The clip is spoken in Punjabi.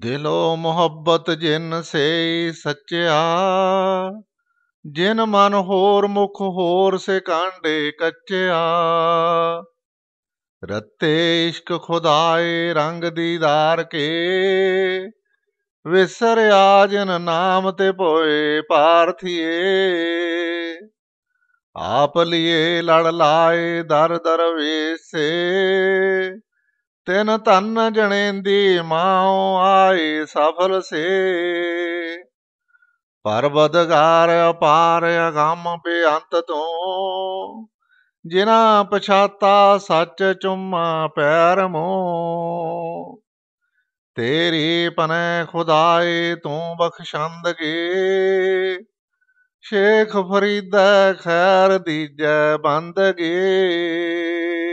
ਦਿਲੋ ਮੁਹੱਬਤ ਜਿਨ ਸੇ ਸੱਚਿਆ ਜਿਨ ਮਨ ਹੋਰ ਮੁਖ ਹੋਰ ਸੇ ਕਾਂਡੇ ਕੱਚਿਆ ਰਤੇ ਇਸ਼ਕ ਖੁਦਾਏ ਰੰਗ ਦੀਦਾਰ ਕੇ ਵਿਸਰਿਆ ਜਨ ਨਾਮ ਤੇ ਪੋਏ ਪਾਰਥੀਏ ਆਪ ਲਿਏ ਲੜ ਲਾਏ ਦਰ ਦਰ ਵੇਸੇ ਤਿਨ ਧਨ ਜਣੇਂਦੀ ਮਾਉ ਆਏ ਸਫਲ ਸੇ ਪਰਬਦਗਾਰ ਅਪਾਰ ਅਗੰਮ ਬੇਅੰਤ ਤੋਂ ਜਿਨਾ ਪਛਾਤਾ ਸੱਚ ਚੁੰਮਾ ਪੈਰ ਮੋ ਤੇਰੀ ਪਨੇ ਖੁਦਾਏ ਤੂੰ ਬਖਸ਼ੰਦ ਗੇ ਸ਼ੇਖ ਫਰੀਦਾ ਖੈਰ ਦੀਜੈ ਬੰਦਗੀ